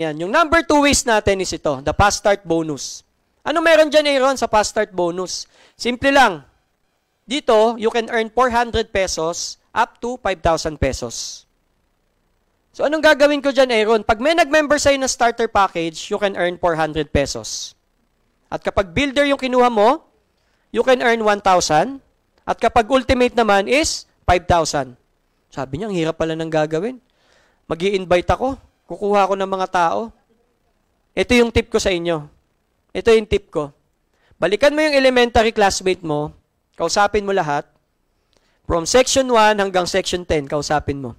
Yan. Yung number two ways natin is ito, the fast start bonus. Ano meron dyan, Aaron, sa fast start bonus? Simple lang. Dito, you can earn 400 pesos up to 5,000 pesos. So, anong gagawin ko dyan, Aaron? Pag may nag-member sa'yo na starter package, you can earn 400 pesos. At kapag builder yung kinuha mo, you can earn 1,000. At kapag ultimate naman is 5,000. Sabi niya, ang hirap pala ng gagawin. mag invite ako Kukuha ko ng mga tao. Ito yung tip ko sa inyo. Ito yung tip ko. Balikan mo yung elementary classmate mo, kausapin mo lahat. From section 1 hanggang section 10, kausapin mo.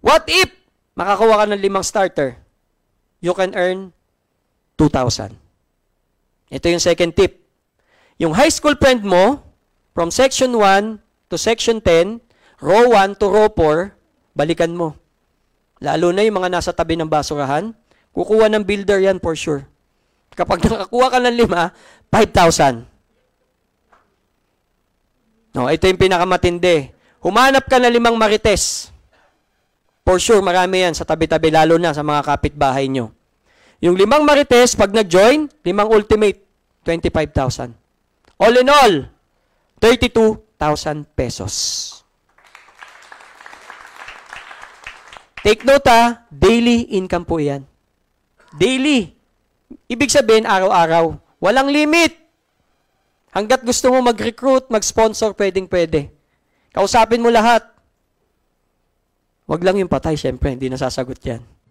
What if makakuha ka ng limang starter? You can earn 2,000. Ito yung second tip. Yung high school friend mo, from section 1 to section 10, row 1 to row 4, balikan mo. Lalo na yung mga nasa tabi ng basurahan. Kukuha ng builder yan for sure. Kapag nakakuha ka ng lima, 5,000. No, ito yung pinakamatindi. Humanap ka ng limang marites. For sure, marami yan sa tabi-tabi, lalo na sa mga kapitbahay nyo. Yung limang marites, pag nag-join, limang ultimate, 25,000. All in all, 32,000 pesos. Take note ha, daily income po yan. Daily. Ibig sabihin, araw-araw. Walang limit. Hanggat gusto mo mag-recruit, mag-sponsor, pwedeng-pwede. Kausapin mo lahat. Huwag lang yung patay, syempre, hindi nasasagot yan.